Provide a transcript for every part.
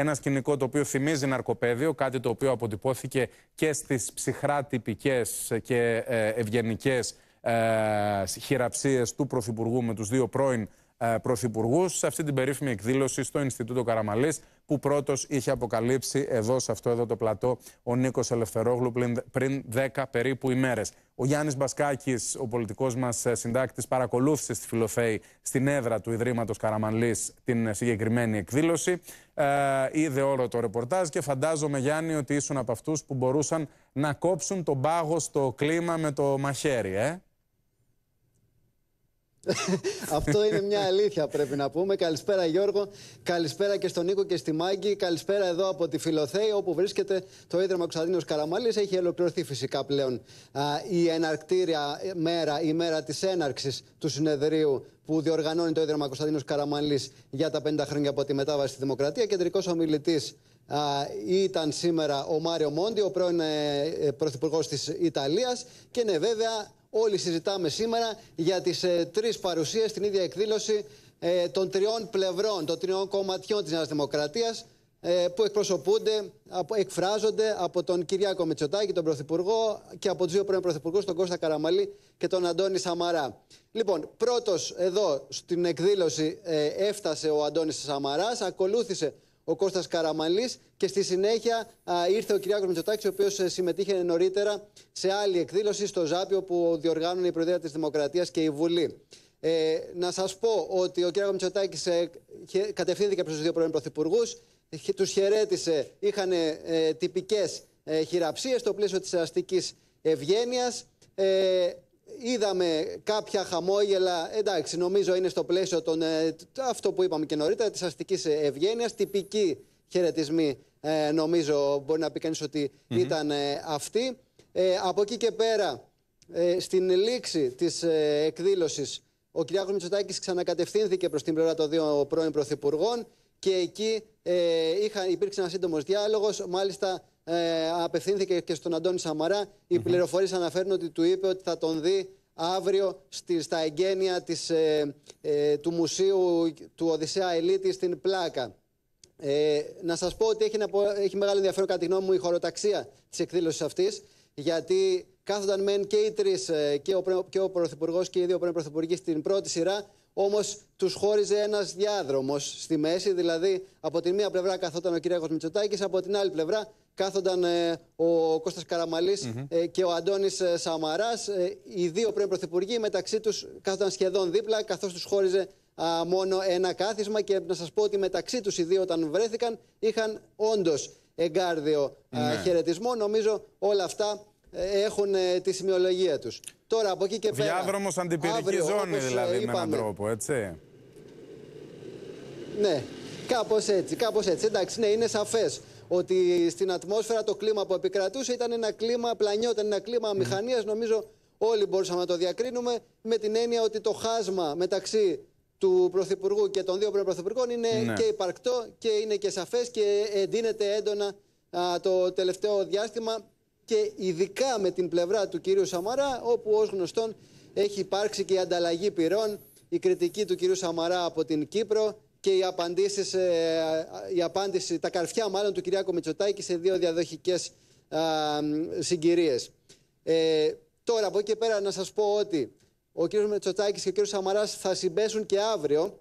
ένα σκηνικό το οποίο θυμίζει ναρκοπαίδιο, κάτι το οποίο αποτυπώθηκε και στις ψυχρά τυπικές και ε, ευγενικές χειραψίε χειραψίες του Πρωθυπουργού με τους δύο πρώην ε, πρωθυπουργούς σε αυτή την περίφημη εκδήλωση στο Ινστιτούτο Καραμαλής που πρώτος είχε αποκαλύψει εδώ, σε αυτό εδώ το πλατό, ο Νίκος Ελευθερόγλου πριν 10 περίπου ημέρες. Ο Γιάννης Μπασκάκης, ο πολιτικός μας ε, συντάκτης, παρακολούθησε στη Φιλοφέη, στην έδρα του Ιδρύματος Καραμαλής, την ε, συγκεκριμένη εκδήλωση. Ε, είδε όλο το ρεπορτάζ και φαντάζομαι, Γιάννη, ότι ήσουν από αυτούς που μπορούσαν να κόψουν τον πάγο στο κλίμα με το μαχαίρι, ε. Αυτό είναι μια αλήθεια πρέπει να πούμε. Καλησπέρα Γιώργο, καλησπέρα και στον Νίκο και στη Μάγκη. Καλησπέρα εδώ από τη Φιλοθέη όπου βρίσκεται το Ίδρυμα Κωνσταντίνος Καραμαλής. Έχει ολοκληρωθεί φυσικά πλέον η εναρκτήρια μέρα, η μέρα της έναρξης του συνεδρίου που διοργανώνει το Ίδρυμα Κωνσταντίνος Καραμαλής για τα 50 χρόνια από τη μετάβαση στη Δημοκρατία. Κεντρικός ομιλητής ήταν σήμερα ο Μάριο Μόντι, ο πρώην ε, πρωθυπουργός της Ιταλίας. και ναι βέβαια όλοι συζητάμε σήμερα για τις ε, τρεις παρουσίες στην ίδια εκδήλωση ε, των τριών πλευρών, των τριών κομματιών της Νέας Δημοκρατίας που εκπροσωπούνται, εκφράζονται από τον Κυριάκο Μητσοτάκη, τον Πρωθυπουργό και από τους δύο πρώην Πρωθυπουργούς, τον Κώστα Καραμαλή και τον Αντώνη Σαμαρά. Λοιπόν, πρώτος εδώ στην εκδήλωση έφτασε ο Αντώνης Σαμαράς, ακολούθησε ο Κώστας Καραμαλής και στη συνέχεια ήρθε ο Κυριάκος Μητσοτάκης, ο οποίος ε, συμμετείχε νωρίτερα σε άλλη εκδήλωση στο Ζάπιο που διοργάνωνε η Προεδρία της Δημοκρατίας και η Βουλή. Ε, να σας πω ότι ο Κυριάκος Μητσοτάκης ε, κατευθύνθηκε προς τους δύο πρώην πρωθυπουργούς, τους χαιρέτησε, είχαν ε, τυπικές ε, χειραψίες στο πλαίσιο της αστικής ευγένειας. Ε, είδαμε κάποια χαμόγελα, εντάξει, νομίζω είναι στο πλαίσιο των, ε, αυτό που είπαμε και νωρίτερα, της αστικής ευγένειας. τυπική χαιρετισμοί ε, νομίζω μπορεί να πει κανείς ήταν ε, αυτή. Ε, από εκεί και πέρα, ε, στην λήξη της ε, εκδήλωσης, ο κ. Μητσοτάκης ξανακατευθύνθηκε προς την πλευρά των δύο πρώην πρωθυπουργών και εκεί είχα, υπήρξε ένας σύντομος διάλογος, μάλιστα ε, απευθύνθηκε και στον Αντώνη Σαμαρά. Οι mm-hmm. πληροφορίες αναφέρουν ότι του είπε ότι θα τον δει αύριο στη, στα εγγένεια ε, ε, του Μουσείου του Οδυσσέα Ελίτη στην Πλάκα. να σας πω ότι έχει, πω, έχει μεγάλο ενδιαφέρον κατά τη γνώμη μου η χωροταξία της εκδήλωσης αυτής, γιατί κάθονταν μεν και οι τρεις, και ο, και ο Πρωθυπουργός και οι δύο Πρωθυπουργοί στην πρώτη σειρά, Όμως τους χώριζε ένας διάδρομος στη μέση, δηλαδή από τη μία πλευρά καθόταν ο κ. Μητσοτάκης, από την άλλη πλευρά κάθονταν ε, ο Κώστας Καραμαλής ε, και ο Αντώνης ε, Σαμαράς. οι δύο πρώην πρωθυπουργοί μεταξύ τους κάθονταν σχεδόν δίπλα, καθώς τους χώριζε μόνο ένα κάθισμα και να σας πω ότι μεταξύ τους οι δύο όταν βρέθηκαν είχαν όντως εγκάρδιο ναι. χαιρετισμό. Νομίζω όλα αυτά ε, έχουν ε, τη σημειολογία τους. Τώρα από εκεί και πέρα... Διάδρομος αντιπυρική ζώνη ε, δηλαδή με έναν τρόπο, έτσι. Ναι, κάπως έτσι, κάπως έτσι. Εντάξει, ναι, είναι σαφές ότι στην ατμόσφαιρα το κλίμα που επικρατούσε ήταν ένα κλίμα πλανιόταν ένα κλίμα μηχανίας, νομίζω όλοι μπορούσαμε να το διακρίνουμε με την έννοια ότι το χάσμα μεταξύ του Πρωθυπουργού και των δύο πρωθυπουργών είναι ναι. και υπαρκτό και είναι και σαφές και εντείνεται έντονα το τελευταίο διάστημα και ειδικά με την πλευρά του κυρίου Σαμαρά, όπου ως γνωστόν έχει υπάρξει και η ανταλλαγή πυρών, η κριτική του κυρίου Σαμαρά από την Κύπρο και οι απαντήσεις, η απάντηση, τα καρφιά μάλλον του κυρίου Μητσοτάκη σε δύο διαδοχικές συγκυρίε. συγκυρίες. Ε, τώρα από εκεί και πέρα να σας πω ότι ο κύριος Μετσοτάκης και ο κύριος Σαμαράς θα συμπέσουν και αύριο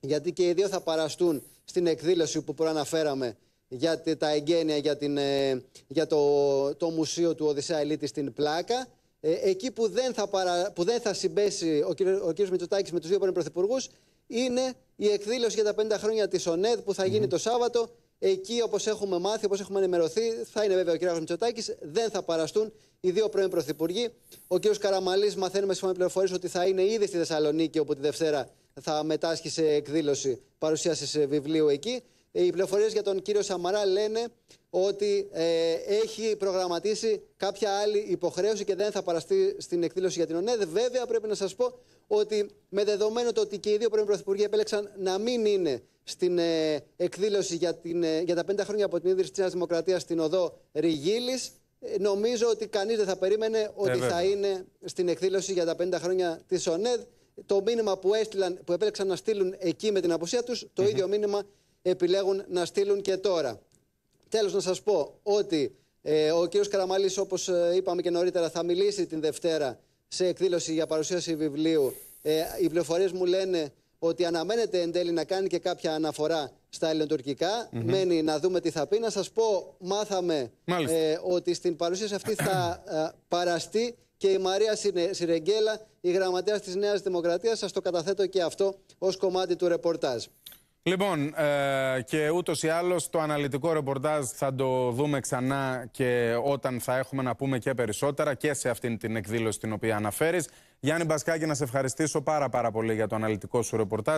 γιατί και οι δύο θα παραστούν στην εκδήλωση που προαναφέραμε για τα εγγένεια για, την, ε, για το, το μουσείο του Οδυσσέα Ελίτης στην Πλάκα. Ε, εκεί που δεν θα, παρα, που δεν θα συμπέσει ο κ. Ο Μητσοτάκης με τους δύο πρώην πρωθυπουργούς είναι η εκδήλωση για τα 50 χρόνια της ΟΝΕΔ που θα γινει το Σάββατο. Εκεί, όπως έχουμε μάθει, όπως έχουμε ενημερωθεί, θα είναι βέβαια ο κ. Μητσοτάκης, δεν θα παραστούν οι δύο πρώην πρωθυπουργοί. Ο κ. Καραμαλής, μαθαίνουμε σύμφωνα με πληροφορίες, ότι θα είναι ήδη στη Θεσσαλονίκη, όπου τη Δευτέρα θα μετάσχει σε εκδήλωση παρουσίασης ε, βιβλίου εκεί. Ε, οι πληροφορίες για τον κύριο Σαμαρά λένε ότι ε, έχει προγραμματίσει κάποια άλλη υποχρέωση και δεν θα παραστεί στην εκδήλωση για την ΟΝΕΔ. Βέβαια, πρέπει να σας πω ότι με δεδομένο το ότι και οι δύο πρώην πρωθυπουργοί επέλεξαν να μην είναι στην ε, εκδήλωση για, την, ε, για τα πέντε χρόνια από την ίδρυση της Νέας στην οδό Ριγίλης, νομίζω ότι κανείς δεν θα περίμενε ότι θα είναι στην εκδήλωση για τα πέντε χρόνια της ΟΝΕΔ. Το μήνυμα που, έστειλαν, που επέλεξαν να στείλουν εκεί με την απουσία τους, το ίδιο μήνυμα επιλέγουν να στείλουν και τώρα. Τέλος να σας πω ότι ε, ο κ. Καραμαλής όπως ε, είπαμε και νωρίτερα θα μιλήσει την Δευτέρα σε εκδήλωση για παρουσίαση βιβλίου. Ε, οι πληροφορίες μου λένε ότι αναμένεται εν τέλει να κάνει και κάποια αναφορά στα ελληνοτουρκικά. Μένει να δούμε τι θα πει. Να σας πω, μάθαμε ε, ότι στην παρουσίαση αυτή θα ε, παραστεί και η Μαρία Σιρεγγέλα, η γραμματέας της Νέας Δημοκρατίας. Σας το καταθέτω και αυτό ως κομμάτι του ρεπορτάζ. Λοιπόν, ε, και ούτως ή άλλως το αναλυτικό ρεπορτάζ θα το δούμε ξανά και όταν θα έχουμε να πούμε και περισσότερα και σε αυτήν την εκδήλωση την οποία αναφέρεις. Γιάννη Μπασκάκη, να σε ευχαριστήσω πάρα, πάρα πολύ για το αναλυτικό σου ρεπορτάζ.